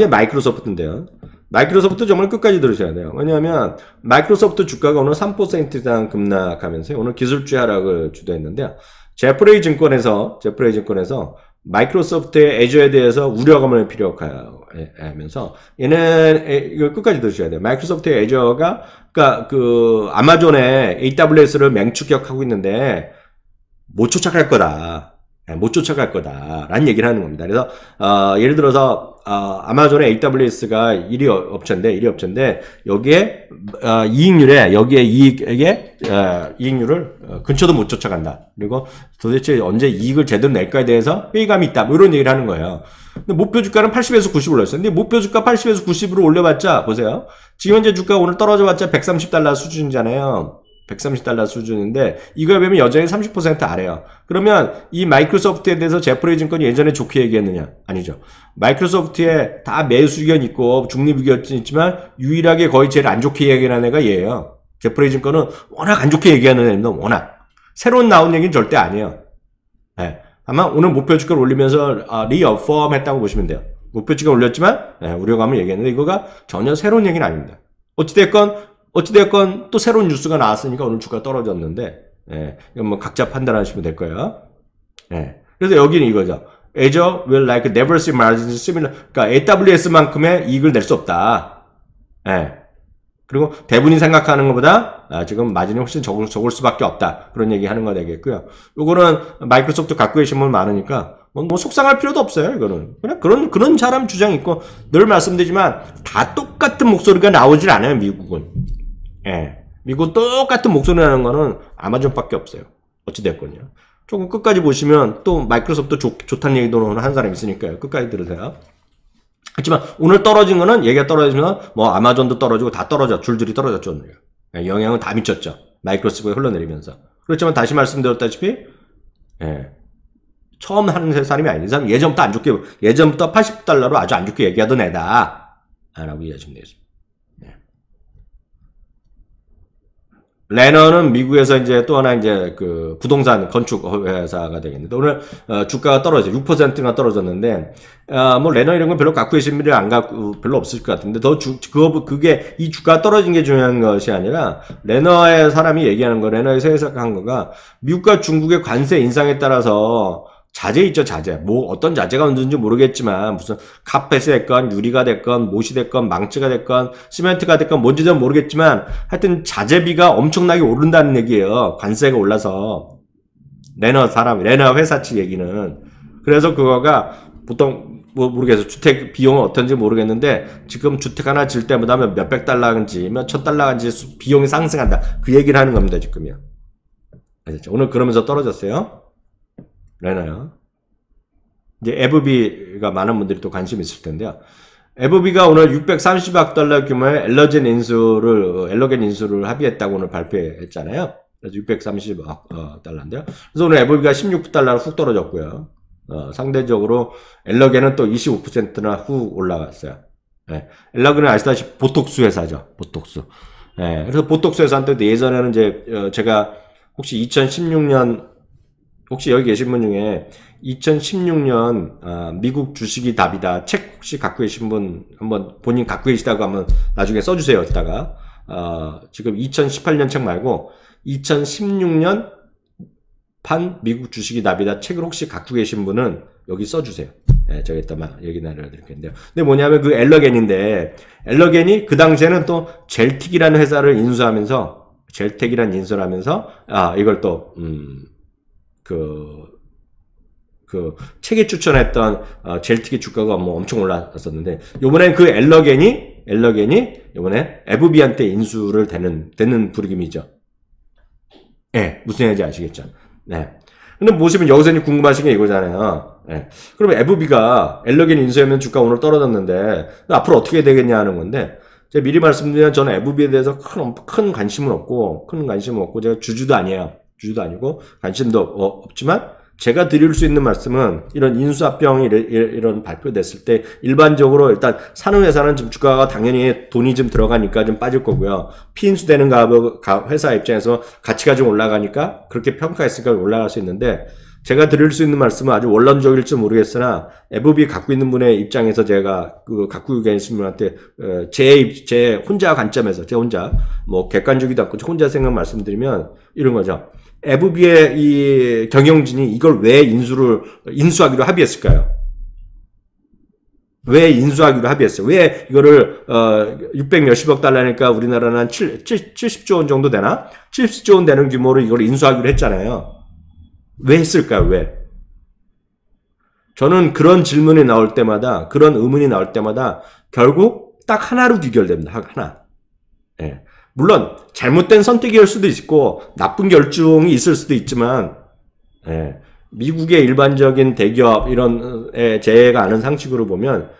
이게 마이크로소프트인데요. 마이크로소프트 정말 끝까지 들으셔야 돼요. 왜냐하면 마이크로소프트 주가가 오늘 3%당 급락하면서 오늘 기술주 하락을 주도했는데요. 제프레이 증권에서 제프레이 증권에서 마이크로소프트의 애저에 대해서 우려감을 필요하면서 얘는 이거 끝까지 들으셔야 돼요. 마이크로소프트의 애저가 그러니까 그 아마존의 AWS를 맹추격하고 있는데 못 쫓아갈 거다. 예, 못 쫓아갈 거다라는 얘기를 하는 겁니다. 그래서 어, 예를 들어서 어, 아마존의 AWS가 1위 업체인데 1위 업체인데 여기에 어, 이익률에 여기에 이익에 어, 이익률을 어, 근처도 못 쫓아간다. 그리고 도대체 언제 이익을 제대로 낼까에 대해서 회의감이 있다. 뭐 이런 얘기를 하는 거예요. 근데 목표 주가는 80에서 90 올랐어요. 근데 목표 주가 80에서 90으로 올려봤자 보세요. 지금 현재 주가 오늘 떨어져봤자 130달러 수준이잖아요. 130달러 수준인데 이거에 비하면 여전히 30% 아래요. 그러면 이 마이크로소프트에 대해서 제프리 증권이 예전에 좋게 얘기했느냐? 아니죠. 마이크로소프트에 다 매수 의견 있고 중립 의견 있지만 유일하게 거의 제일 안 좋게 얘기하는 애가 얘예요. 제프리 증권은 워낙 안 좋게 얘기하는 애입니다. 워낙. 새로운 나온 얘기는 절대 아니에요. 네. 예. 아마 오늘 목표 주가 올리면서 아, 리어펌 했다고 보시면 돼요. 목표 주가 올렸지만 네, 우려감을 얘기했는데 이거가 전혀 새로운 얘기는 아닙니다. 어찌됐건 어찌됐건 또 새로운 뉴스가 나왔으니까 오늘 주가 떨어졌는데, 예, 이건 뭐 각자 판단하시면 될 거예요. 예. 그래서 여기는 이거죠. Azure will like never see margins similar. 그러니까 AWS만큼의 이익을 낼 수 없다. 예. 그리고 대부분이 생각하는 것보다 아, 지금 마진이 훨씬 적을, 적을 수밖에 없다. 그런 얘기 하는 거 되겠고요. 요거는 마이크로소프트 갖고 계신 분 많으니까 뭐, 뭐 속상할 필요도 없어요. 이거는 그냥 그런 그런 사람 주장 있고 늘 말씀드리지만 다 똑같은 목소리가 나오질 않아요. 미국은 예. 미국 똑같은 목소리라는 거는 아마존밖에 없어요. 어찌됐건요. 조금 끝까지 보시면 또 마이크로소프트 좋, 좋다는 얘기도 하는 사람 있으니까요. 끝까지 들으세요. 하지만 오늘 떨어진 거는 얘기가 떨어지면 뭐 아마존도 떨어지고 다 떨어져. 줄줄이 떨어졌죠. 오늘. 예, 영향은 다 미쳤죠. 마이크로소프트가 흘러내리면서. 그렇지만 다시 말씀드렸다시피 예. 처음 하는 사람이 아닌 사람 예전부터 안 좋게 예전부터 80달러로 아주 안 좋게 얘기하던 애다. 라고 이야기하시면 되겠습니다. 레너는 미국에서 이제 또 하나 이제 그 부동산 건축 회사가 되겠는데 오늘 어 주가가 떨어져 6%가 떨어졌는데 어뭐 레너 이런 건 별로 갖고 계신 분이 안 갖고 별로 없을 것 같은데 더 주, 그거 그게 이 주가 떨어진 게 중요한 것이 아니라 레너의 사람이 얘기하는 거 레너에서 해석한 거가 미국과 중국의 관세 인상에 따라서 자재 있죠, 자재. 뭐 어떤 자재가 문제지 모르겠지만 무슨 카펫이 됐건 유리가 됐건 못이 됐건 망치가 됐건 시멘트가 됐건 뭔지는 모르겠지만 하여튼 자재비가 엄청나게 오른다는 얘기예요. 관세가 올라서 레너 사람, 레너 회사 치 얘기는 그래서 그거가 보통 뭐 모르겠어 주택 비용은 어떤지 모르겠는데 지금 주택 하나 질 때마다 몇백 달러인지 몇 천 달러인지 비용이 상승한다 그 얘기를 하는 겁니다 지금요. 오늘 그러면서 떨어졌어요. 레나요. 이제 에브비가 많은 분들이 또 관심 있을 텐데요. 에브비가 오늘 630억 달러 규모의 엘러젠 인수를 엘러겐 인수를 합의했다고 오늘 발표했잖아요. 그래서 630억 어, 달러인데요. 그래서 오늘 에브비가 16달러로 훅 떨어졌고요. 어, 상대적으로 엘러겐은 또 25%나 후 올라갔어요. 예. 엘러겐은 아시다시피 보톡스 회사죠. 보톡스. 예. 그래서 보톡스 회사한테 예전에는 이제 어, 제가 혹시 2016년 혹시 여기 계신 분 중에 2016년 아, 미국 주식이 답이다 책 혹시 갖고 계신 분 한번 본인 갖고 계시다고 하면 나중에 써주세요 이다가 어, 지금 2018년 책 말고 2016년 판 미국 주식이 답이다 책을 혹시 갖고 계신 분은 여기 써주세요. 저기 예, 있이만여기 나눠드릴 텐데요. 근데 뭐냐면 그 엘러겐인데 엘러겐이 그 당시에는 또 젤틱이라는 회사를 인수하면서 젤텍이라는 인수를 하면서 아 이걸 또 음, 그, 그 책에 추천했던 어, 아, 젤틱의 주가가 뭐 엄청 올랐었는데 요번엔 그 엘러겐이 엘러겐이 요번에 에브비한테 인수를 되는 되는 부르김이죠. 예, 네, 무슨 얘기인지 아시겠죠? 네. 근데 보시면 여기서 이제 궁금하신 게 이거잖아요. 네. 예. 그러면 에브비가 엘러겐 인수하면 주가 오늘 떨어졌는데 그 앞으로 어떻게 되겠냐 하는 건데 제가 미리 말씀드리면 저는 에브비에 대해서 큰, 큰 관심은 없고 큰 관심은 없고 제가 주주도 아니에요. 주주도 아니고 관심도 어, 없지만 제가 드릴 수 있는 말씀은 이런 인수합병이 이런 발표됐을 때 일반적으로 일단 사는 회사는 지금 주가가 당연히 돈이 좀 들어가니까 좀 빠질 거고요. 피인수되는 회사 입장에서 가치가 좀 올라가니까 그렇게 평가했으니까 올라갈 수 있는데 제가 드릴 수 있는 말씀은 아주 원론적일지 모르겠으나 FB 갖고 있는 분의 입장에서 제가 그 갖고 계신 분한테 제제 어, 혼자 관점에서 제 혼자 뭐 객관적이도 않고 혼자 생각 말씀드리면 이런 거죠. 에브비의 이 경영진이 이걸 왜 인수를 인수하기로 합의했을까요? 왜 인수하기로 합의했어요? 왜 이거를 어600 몇십억 달러니까 우리나라는 한 7, 7, 0조원 정도 되나? 70조 원 되는 규모로 이걸 인수하기로 했잖아요. 왜 했을까요? 왜? 저는 그런 질문이 나올 때마다 그런 의문이 나올 때마다 결국 딱 하나로 귀결됩니다. 하나. 예. 물론 잘못된 선택이올 수도 있고 나쁜 결정이 있을 수도 있지만 예, 미국의 일반적인 대기업 이런 제해가 아는 상식으로 보면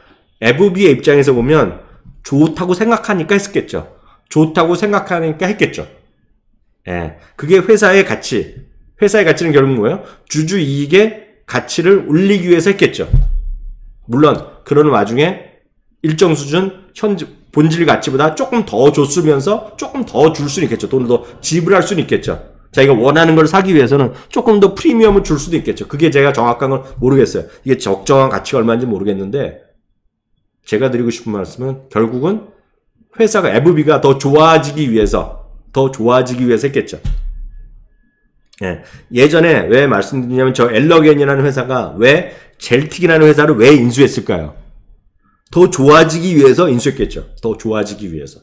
FB의 입장에서 보면 좋다고 생각하니까 했었겠죠. 좋다고 생각하니까 했겠죠. 예, 그게 회사의 가치. 회사의 가치는 결국 뭐예요? 주주 이익의 가치를 올리기 위해서 했겠죠. 물론 그런 와중에 일정 수준 현재 본질 가치보다 조금 더 줬으면서 조금 더 줄 수는 있겠죠. 돈을 더 지불할 수는 있겠죠. 자기가 원하는 걸 사기 위해서는 조금 더 프리미엄을 줄 수도 있겠죠. 그게 제가 정확한 건 모르겠어요. 이게 적정한 가치가 얼마인지 모르겠는데 제가 드리고 싶은 말씀은 결국은 회사가 FB가 더 좋아지기 위해서 더 좋아지기 위해서 했겠죠. 예. 예전에 왜 말씀드리냐면 저 엘러겐이라는 회사가 왜 젤틱이라는 회사를 왜 인수했을까요? 더 좋아지기 위해서 인수했겠죠. 더 좋아지기 위해서.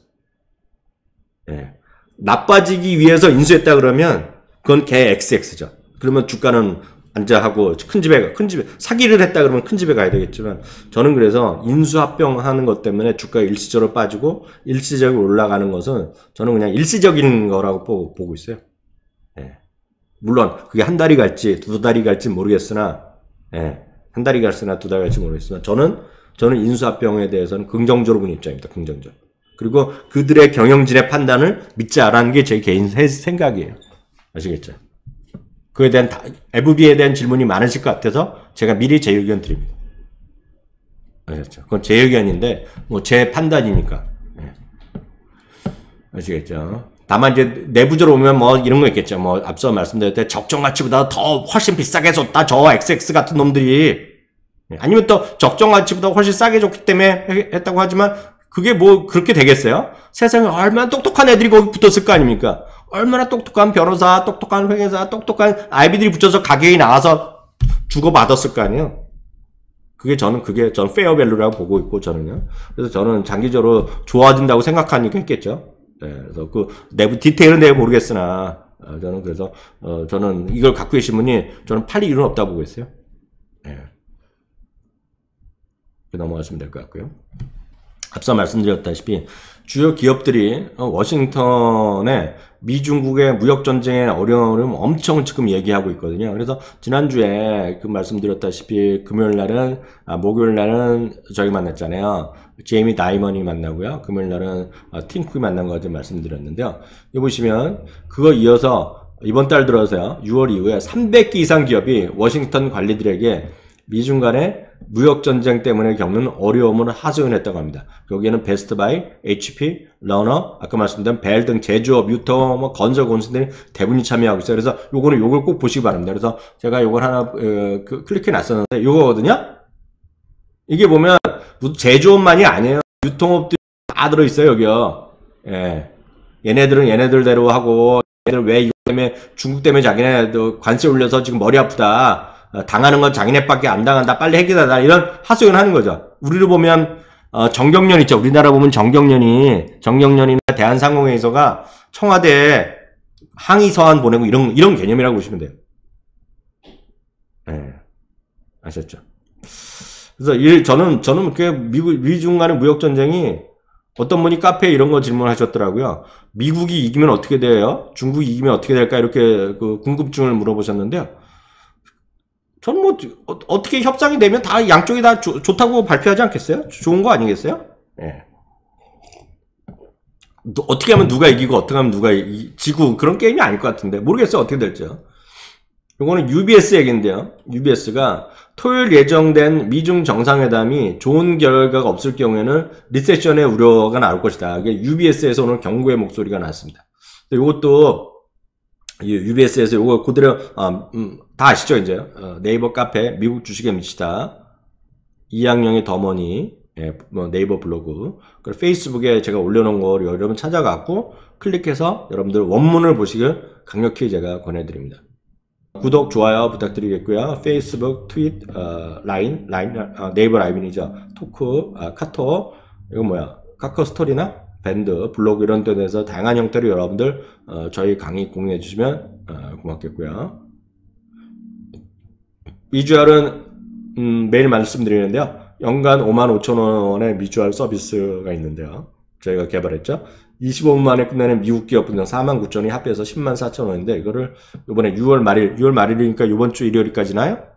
예. 나빠지기 위해서 인수했다 그러면 그건 개 XX죠. 그러면 주가는 안자하고 큰 집에 큰 집에 사기를 했다 그러면 큰 집에 가야 되겠지만 저는 그래서 인수합병하는 것 때문에 주가 일시적으로 빠지고 일시적으로 올라가는 것은 저는 그냥 일시적인 거라고 보고 있어요. 예. 물론 그게 한 달이 갈지 두 달이 갈지 모르겠으나 예. 한 달이 갈지나 두 달이 갈지 모르겠으나 저는 저는 인수합병에 대해서는 긍정적으로 보는 입장입니다. 긍정적. 그리고 그들의 경영진의 판단을 믿자라는 게 제 개인 생각이에요. 아시겠죠? 그에 대한 다, FB에 대한 질문이 많으실 것 같아서 제가 미리 제 의견 드립니다. 아시겠죠? 그건 제 의견인데 뭐 제 판단이니까 네. 아시겠죠? 다만 이제 내부적으로 보면 뭐 이런 거 있겠죠. 뭐 앞서 말씀드렸듯 적정 가치보다 더 훨씬 비싸게 줬다. 저 XX 같은 놈들이 예, 아니면 또 적정 가치보다 훨씬 싸게 줬기 때문에 했다고 하지만 그게 뭐 그렇게 되겠어요? 세상에 얼마나 똑똑한 애들이 거기 붙었을 거 아닙니까? 얼마나 똑똑한 변호사, 똑똑한 회계사, 똑똑한 아이비들이 붙여서 가격이 나와서 주고받았을 거 아니에요? 그게 저는 그게 저는 페어밸류라고 보고 있고 저는요. 그래서 저는 장기적으로 좋아진다고 생각하니까 했겠죠. 네, 그래서 그 내부 디테일은 내가 모르겠으나 아, 저는 그래서 어, 저는 이걸 갖고 계신 분이 저는 팔릴 일은 없다고 보고 있어요. 그 넘어가시면 될 것 같고요. 앞서 말씀드렸다시피 주요 기업들이 어, 워싱턴에 미중국의 무역전쟁의 어려움을 엄청 지금 얘기하고 있거든요. 그래서 지난주에 그 말씀드렸다시피 금요일 날은, 아, 목요일 날은 저희 만났잖아요. 제이미 다이먼이 만나고요. 금요일 날은 아, 팀쿡이 만난 거 어제 말씀드렸는데요. 여기 보시면 그거 이어서 이번 달 들어서요. 6월 이후에 300개 이상 기업이 워싱턴 관리들에게 미중 간의 무역 전쟁 때문에 겪는 어려움을 하소연했다고 합니다. 여기에는 베스트바이, HP, 러너, 아까 말씀드린 벨 등 제조업, 유통, 뭐 건설 공사들이 대부분이 참여하고 있어요. 그래서 요거는 요걸 꼭 보시기 바랍니다. 그래서 제가 요걸 하나 어, 그 클릭해 놨었는데 요거거든요. 이게 보면 제조업만이 아니에요. 유통업들이다 들어 있어요 여기요. 예. 얘네들은 얘네들대로 하고 얘네들 왜 이거 때문에 중국 때문에 자기네 관세 올려서 지금 머리 아프다. 어, 당하는 건 자기네밖에 안 당한다. 빨리 해결하다. 이런 하소연 하는 거죠. 우리를 보면 어, 정경련 있죠. 우리나라 보면 정경련이 정경련이나 대한상공회의소가 청와대에 항의 서한 보내고 이런 이런 개념이라고 보시면 돼요. 네. 아셨죠? 그래서 일, 저는 저는 그 미국 미중 간의 무역 전쟁이 어떤 분이 카페 에 이런 거 질문하셨더라고요. 미국이 이기면 어떻게 돼요? 중국이 이기면 어떻게 될까? 이렇게 그 궁금증을 물어보셨는데요. 저는 뭐 어, 떻게 협상이 되면 다 양쪽이 다 조, 좋다고 발표하지 않겠어요? 좋은 거 아니겠어요? 예. 너, 어떻게 하면 누가 이기고 어떻게 하면 누가 이, 지구 그런 게임이 아닐 것 같은데 모르겠어요 어떻게 될지요. 이거는 UBS 얘긴데요. UBS가 토요일 예정된 미중 정상회담이 좋은 결과가 없을 경우에는 리세션의 우려가 나올 것이다. 이게 UBS에서 오늘 경고의 목소리가 나왔습니다. 이것도 UBS에서 요거 그대로 어, 아, 음, 다 아시죠 이제 어, 네이버 카페 미국 주식에 미치다 이학령의 더머니 예, 뭐 네이버 블로그 그리고 페이스북에 제가 올려놓은 거를 여러분 찾아갖고 클릭해서 여러분들 원문을 보시길 강력히 제가 권해드립니다. 구독, 좋아요 부탁드리겠고요. 페이스북, 트윗, 어, 라인, 라인 어, 네이버 라이브이죠. 토크, 어, 카톡, 이거 뭐야? 카카오 스토리나 밴드, 블로그 이런 데서 다양한 형태로 여러분들 어, 저희 강의 공유해 주시면 어, 고맙겠고요. 미주얼은 음, 매일 말씀드리는데요. 연간 5만 5천 원의 미주얼 서비스가 있는데요. 저희가 개발했죠. 25분 만에 끝내는 미국 기업 분당 4만 9천 원이 합해서 10만 4천 원인데 이거를 이번에 6월 말일, 6월 말일이니까 이번 주 일요일까지나요?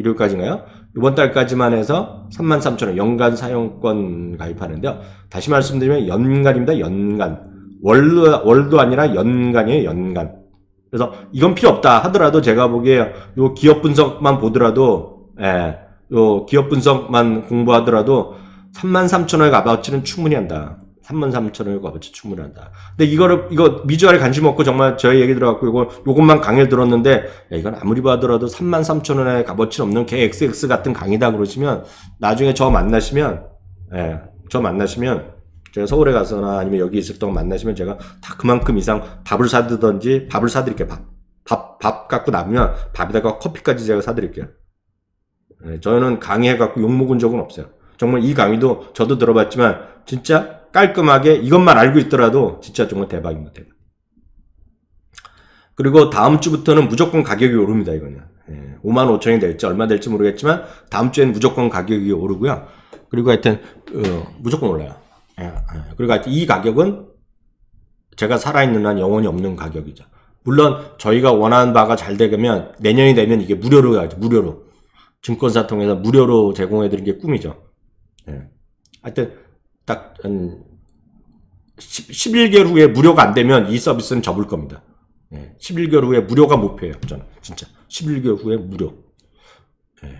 일요일까지인가요? 이번 달까지만 해서 33,000원 연간 사용권 가입하는데요. 다시 말씀드리면 연간입니다. 연간. 월도, 월도 아니라 연간이에요. 연간. 그래서 이건 필요 없다 하더라도 제가 보기에 요 기업 분석만 보더라도 예, 요 기업 분석만 공부하더라도 33,000원의 값어치는 충분히 한다. 3 3 0 0 0원을 값어치 충분하다. 근데 이거를 이거 미주알에 관심 없고 정말 저희 얘기 들어갖고 이거 요것만 강의를 들었는데 야, 이건 아무리 봐더라도 3 3 0 0 0원에 값어치 없는 개 XX 같은 강의다 그러시면 나중에 저 만나시면 예, 저 만나시면 제가 서울에 가서나 아니면 여기 있을 동안 만나시면 제가 다 그만큼 이상 밥을 사드든지 밥을 사드릴게요. 밥. 밥, 밥 갖고 나면 밥에다가 커피까지 제가 사드릴게요. 예, 저는 강의해갖고 욕먹은 적은 없어요. 정말 이 강의도 저도 들어봤지만 진짜 깔끔하게 이것만 알고 있더라도 진짜 정말 대박입니다. 대박. 그리고 다음 주부터는 무조건 가격이 오릅니다. 이거는 5만 예, 5천이 될지 얼마 될지 모르겠지만 다음 주에는 무조건 가격이 오르고요. 그리고 하여튼 어, 무조건 올라요. 예, 예. 그리고 하여튼 이 가격은 제가 살아있는 한 영원히 없는 가격이죠. 물론 저희가 원하는 바가 잘 되면 내년이 되면 이게 무료로 가죠. 무료로 증권사 통해서 무료로 제공해드리는 게 꿈이죠. 예. 하여튼 딱한 11개월 후에 무료가 안 되면 이 서비스는 접을 겁니다. 예, 11개월 후에 무료가 목표예요. 저는 진짜 11개월 후에 무료. 예.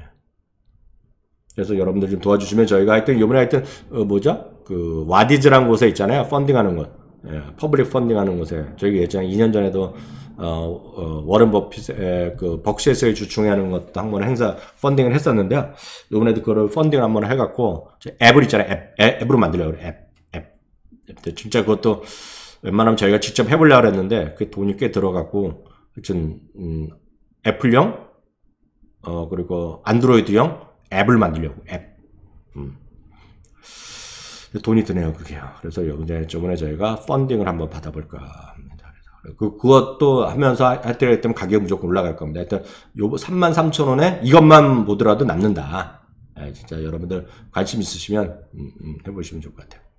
그래서 여러분들 좀 도와주시면 저희가 하여튼 요번에 하여튼 어, 뭐죠? 그 와디즈란 곳에 있잖아요. 펀딩하는 곳. 예, 퍼블릭 펀딩하는 곳에 저희가 예전에 2년 전에도 어, 어, 워런 버핏의 그벅크셔에서의 주총회하는 것도 한번 행사 펀딩을 했었는데요. 요번에도 그걸 펀딩을 한번 해갖고 앱을 있잖아요. 앱, 앱 으로 만들려고 그래. 앱, 앱, 앱. 진짜 그것도 웬만하면 저희가 직접 해보려고 그랬는데 그 돈이 꽤 들어갔고 하여튼 음, 애플형 어 그리고 안드로이드형 앱을 만들려고 앱. 음. 돈이 드네요 그게요. 그래서 이번에 저번에 저희가 펀딩을 한번 받아볼까. 그, 그것도 하면서 할 때가 있다면 가격 이 무조건 올라갈 겁니다. 일단 요 33,000원에 이것만 보더라도 남는다. 아, 진짜 여러분들 관심 있으시면 음, 음, 해보시면 좋을 것 같아요.